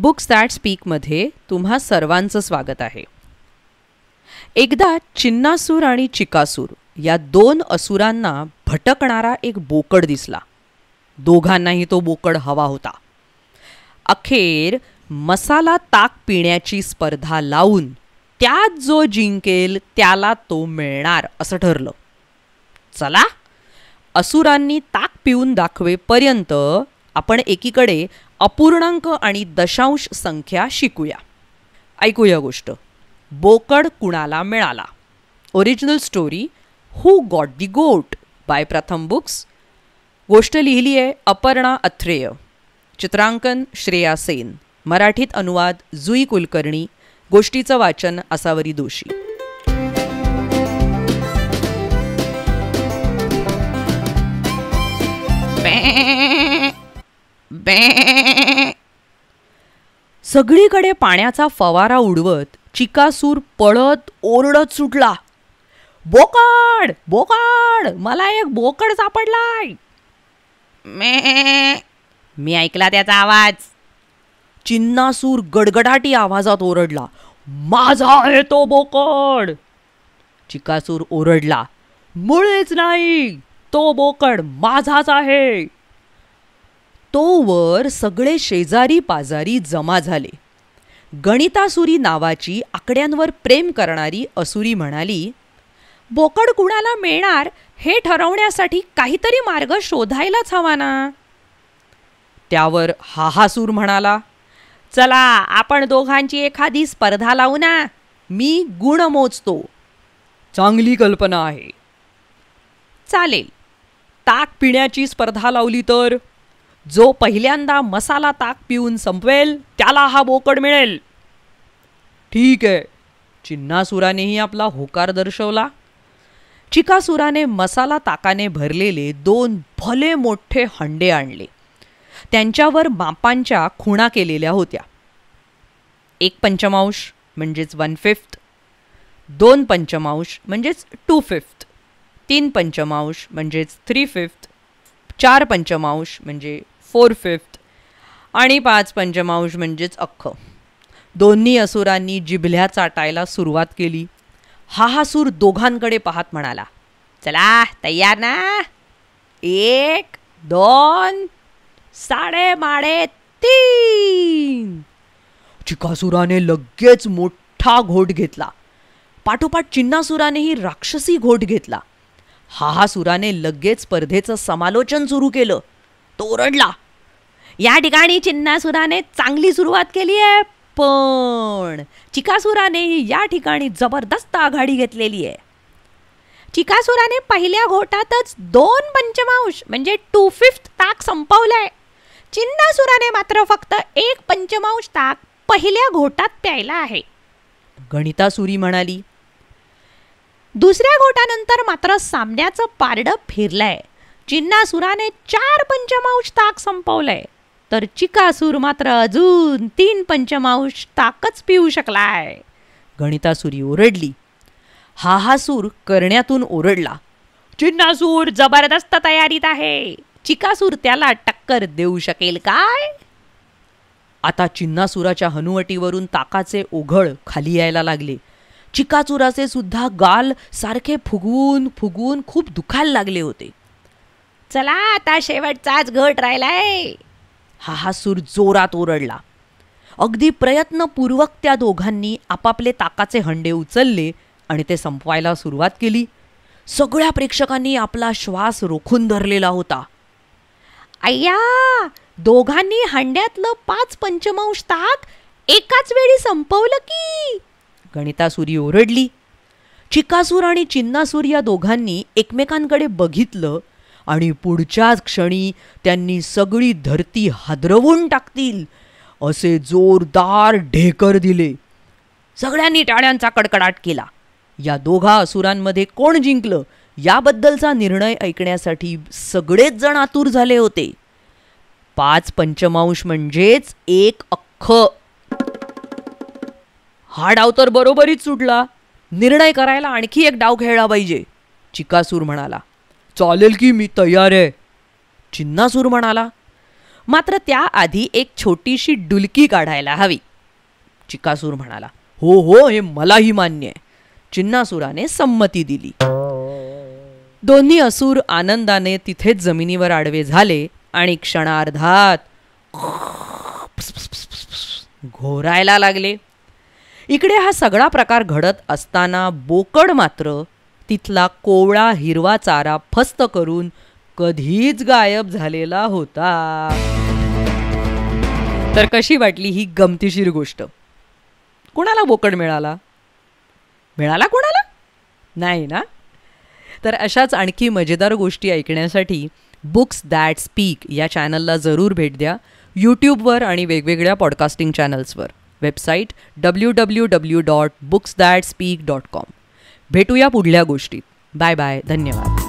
books that स्पीकमध्ये तुम्हा सर्वांचं स्वागत आहे एकदा चिन्नासूर आणि चिकासूर या दोन असुरांना भटकणारा एक बोकड दिसला दोघांनाही तो बोकड हवा होता अखेर मसाला ताक पिण्याची स्पर्धा लावून त्यात जो जिंकेल त्याला तो मिळणार असं ठरलं चला असुरांनी ताक पिऊन दाखवेपर्यंत आपण एकीकडे अपूर्णांक आणि दशांश संख्या शिकूया ऐकूया गोष्ट बोकड कुणाला मिळाला original story who got the goat by प्रथम बुक्स गोष्ट लिहिली आहे अपर्णा अथ्रेय चित्रांकन श्रेया सेन मराठीत अनुवाद जुई कुलकर्णी गोष्टीचं वाचन असावरी दोषी बे सगळीकडे पाण्याचा फवारा उडवत चिकासूर पळत ओरडत सुटला बोकड बोकड मला एक बोकड सापडलाय मे मी ऐकला त्याचा आवाज चिन्नासूर गडगडाटी आवाजात ओरडला माझा आहे तो बोकड चिकासूर ओरडला मुळेच नाही तो बोकड माझाच आहे तोवर सगळे शेजारी पाजारी जमा झाले गणितासुरी नावाची आकड्यांवर प्रेम करणारी असुरी म्हणाली बोकड कुणाला मिळणार हे ठरवण्यासाठी काहीतरी मार्ग शोधायलाच हवा ना त्यावर हाहासूर म्हणाला चला आपण दोघांची एखादी स्पर्धा लावू ना मी गुण मोजतो चांगली कल्पना आहे चालेल ताक पिण्याची स्पर्धा लावली तर जो पहिल्यांदा मसाला ताक पिऊन संपवेल त्याला हा बोकड मिळेल ठीक आहे चिन्हासुरानेही आपला होकार दर्शवला चिकासुराने मसाला ताकाने भरलेले दोन भले मोठे हंडे आणले त्यांच्यावर मापांच्या खुणा केलेल्या होत्या एक पंचमांश म्हणजेच वन फिफ्थ दोन पंचमांश म्हणजेच टू फिफ्थ तीन पंचमांश म्हणजेच थ्री फिफ्थ चार पंचमांश म्हणजे फोर फिफ्थ आणि पाच पंचमांश म्हणजेच अख्ख दोन्ही असुरांनी जिभल्या चाटायला सुरुवात केली हा हा सूर दोघांकडे पाहत म्हणाला चला तयार ना एक दोन साडे माडे तीन चिकासुराने लगेच मोठा घोट घेतला पाठोपाठ चिन्नासुरानेही राक्षसी घोट घेतला हा हा सुराने लगेच स्पर्धेचं समालोचन सुरू केलं तोरडला या ठिकाणी चिन्नासुराने चांगली सुरुवात केली आहे पण चिकासुराने या ठिकाणी जबरदस्त आघाडी घेतलेली आहे चिकासुराने पहिल्या घोटातच दोन पंचमांश म्हणजे टू फिफ्थ ताक संपवलाय चिन्नासुराने मात्र फक्त एक पंचमांश ताक पहिल्या घोटात प्यायला आहे गणितासुरी म्हणाली दुसऱ्या घोटानंतर मात्र सामन्याचं पारडं फिरलंय चिन्नासुराने चार पंचमांश ताक संपवलंय तर चिकासूर मात्र अजून तीन पंचमांश ताकच पिऊ शकलाय गणितासुरी ओरडली हा हा सूर करण्यातून ओरडला चिन्नासूर जबरदस्त तयारीत आहे चिकासूर त्याला टक्कर देऊ शकेल काय आता चिन्नासुराच्या हनुवटीवरून ताकाचे ओघळ खाली यायला लागले चिकाचुराचे सुद्धा गाल सारखे फुगवून फुगवून खूप दुखायला लागले होते चला आता शेवटचाच घट राहिलाय हा हा सूर जोरात ओरडला अगदी प्रयत्नपूर्वक त्या दोघांनी आपापले ताकाचे हंडे उचलले आणि ते संपवायला सुरुवात केली सगळ्या प्रेक्षकांनी आपला श्वास रोखून धरलेला होता अय्या दोघांनी हंड्यातलं पाच पंचमांश ताक एकाच वेळी संपवलं की गणितासुरी ओरडली चिकासूर आणि चिन्नासूर या दोघांनी एकमेकांकडे बघितलं आणि पुढच्याच क्षणी त्यांनी सगळी धरती हादरवून टाकतील असे जोरदार ढेकर दिले सगळ्यांनी टाळ्यांचा कडकडाट केला या दोघा असुरांमध्ये कोण जिंकलं याबद्दलचा निर्णय ऐकण्यासाठी सगळेच जण आतूर झाले होते पाच पंचमांश म्हणजेच एक अख्ख हा डाव तर बरोबरीच सुटला निर्णय करायला आणखी एक डाव खेळला पाहिजे चिकासूर म्हणाला चालेल की मी तयार आहे चिन्नासूर म्हणाला मात्र त्याआधी एक छोटीशी डुलकी काढायला हवी चिकासूर म्हणाला हो हो हे मलाही मान्य आहे चिन्नासुराने संमती दिली दोन्ही असूर आनंदाने तिथेच जमिनीवर आडवे झाले आणि क्षणार्धात घोरायला लागले इकडे हा सगळा प्रकार घडत असताना बोकड मात्र तिथला कोवळा हिरवा चारा फस्त करून कधीच गायब झालेला होता तर कशी वाटली ही गमतीशीर गोष्ट कोणाला बोकड मिळाला मिळाला कोणाला नाही ना तर अशाच आणखी मजेदार गोष्टी ऐकण्यासाठी बुक्स दॅट स्पीक या चॅनलला जरूर भेट द्या यूट्यूबवर आणि वेगवेगळ्या पॉडकास्टिंग चॅनल्सवर website W W W dot books that speak dot com भेटूया पुढल्या गोष्टीत बाय बाय धन्यवाद